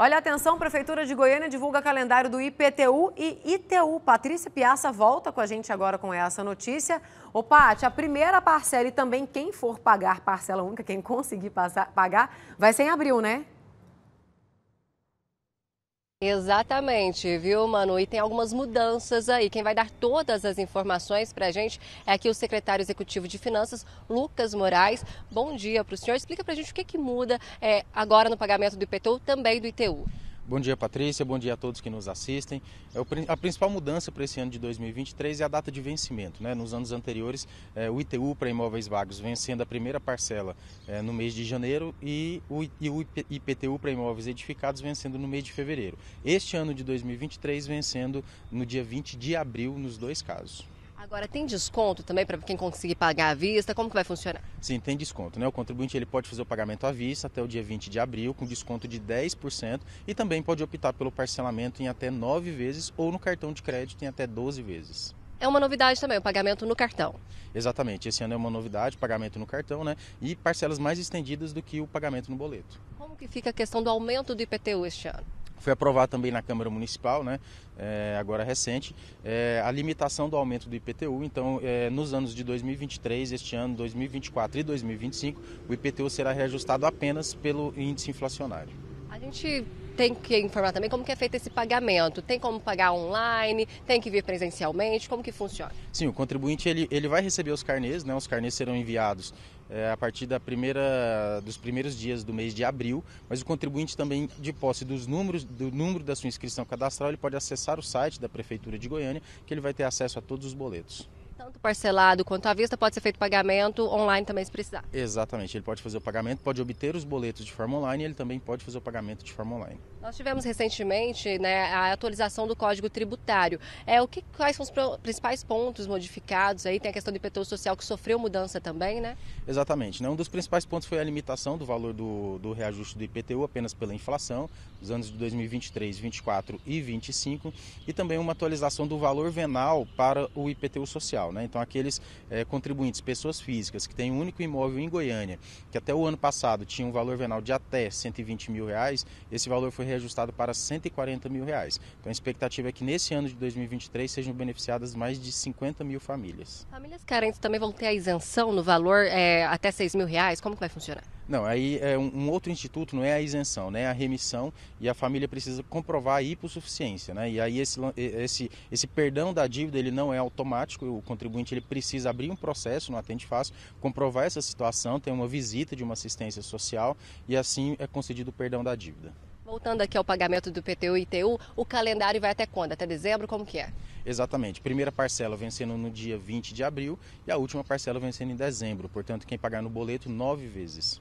Olha, atenção, Prefeitura de Goiânia divulga calendário do IPTU e ITU. Patrícia Piaça volta com a gente agora com essa notícia. Ô, Paty, a primeira parcela e também quem for pagar parcela única, quem conseguir passar, pagar, vai ser em abril, né? Exatamente, viu, Manu? E tem algumas mudanças aí. Quem vai dar todas as informações para a gente é aqui o secretário executivo de Finanças, Lucas Moraes. Bom dia para o senhor. Explica para a gente o que, que muda é, agora no pagamento do IPTU, também do ITU. Bom dia, Patrícia. Bom dia a todos que nos assistem. É a principal mudança para esse ano de 2023 é a data de vencimento. Né? Nos anos anteriores, é, o ITU para imóveis vagos vencendo a primeira parcela é, no mês de janeiro e o IPTU para imóveis edificados vencendo no mês de fevereiro. Este ano de 2023 vencendo no dia 20 de abril, nos dois casos. Agora, tem desconto também para quem conseguir pagar à vista? Como que vai funcionar? Sim, tem desconto. Né? O contribuinte ele pode fazer o pagamento à vista até o dia 20 de abril, com desconto de 10%, e também pode optar pelo parcelamento em até 9 vezes ou no cartão de crédito em até 12 vezes. É uma novidade também, o pagamento no cartão. Exatamente, esse ano é uma novidade, pagamento no cartão, né? E parcelas mais estendidas do que o pagamento no boleto. Como que fica a questão do aumento do IPTU este ano? foi aprovado também na Câmara Municipal, né, é, agora recente, é, a limitação do aumento do IPTU. Então, é, nos anos de 2023, este ano, 2024 e 2025, o IPTU será reajustado apenas pelo índice inflacionário. A gente tem que informar também como que é feito esse pagamento. Tem como pagar online, tem que vir presencialmente, como que funciona? Sim, o contribuinte ele, ele vai receber os carnês, né? Os carnês serão enviados é, a partir da primeira, dos primeiros dias do mês de abril, mas o contribuinte também, de posse dos números, do número da sua inscrição cadastral, ele pode acessar o site da Prefeitura de Goiânia, que ele vai ter acesso a todos os boletos. Tanto parcelado quanto à vista, pode ser feito pagamento online também se precisar. Exatamente, ele pode fazer o pagamento, pode obter os boletos de forma online e ele também pode fazer o pagamento de forma online. Nós tivemos recentemente né, a atualização do Código Tributário. É, o que, quais são os principais pontos modificados? Aí tem a questão do IPTU social que sofreu mudança também, né? Exatamente. Né? Um dos principais pontos foi a limitação do valor do, do reajuste do IPTU apenas pela inflação, dos anos de 2023, 24 e 25, e também uma atualização do valor venal para o IPTU social. Né? Então, aqueles é, contribuintes, pessoas físicas, que têm um único imóvel em Goiânia, que até o ano passado tinha um valor venal de até 120 mil reais, esse valor foi reajustado para 140 mil reais. Então, a expectativa é que nesse ano de 2023 sejam beneficiadas mais de 50 mil famílias. Famílias carentes também vão ter a isenção no valor é, até 6 mil reais? Como que vai funcionar? Não, aí é um, um, outro instituto não é a isenção, né? É a remissão e a família precisa comprovar a hipossuficiência, né? E aí esse, esse, esse perdão da dívida ele não é automático, o contribuinte ele precisa abrir um processo no Atende Fácil, comprovar essa situação, ter uma visita de uma assistência social e assim é concedido o perdão da dívida. Voltando aqui ao pagamento do PTU e ITU, o calendário vai até quando? Até dezembro? Como que é? Exatamente. Primeira parcela vencendo no dia 20 de abril e a última parcela vencendo em dezembro. Portanto, quem pagar no boleto nove vezes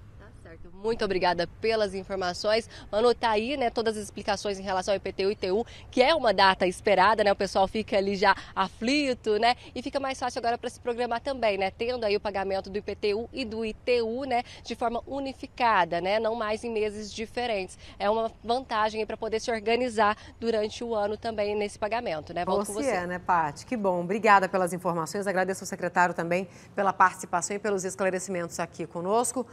certo. Muito obrigada pelas informações. Manu, tá aí, né, todas as explicações em relação ao IPTU e ITU, que é uma data esperada, né? O pessoal fica ali já aflito, né? E fica mais fácil agora para se programar também, né? Tendo aí o pagamento do IPTU e do ITU, né, de forma unificada, né? Não mais em meses diferentes. É uma vantagem para poder se organizar durante o ano também nesse pagamento, né? Volto você. É, né, Paty? Que bom. Obrigada pelas informações. Agradeço ao secretário também pela participação e pelos esclarecimentos aqui conosco.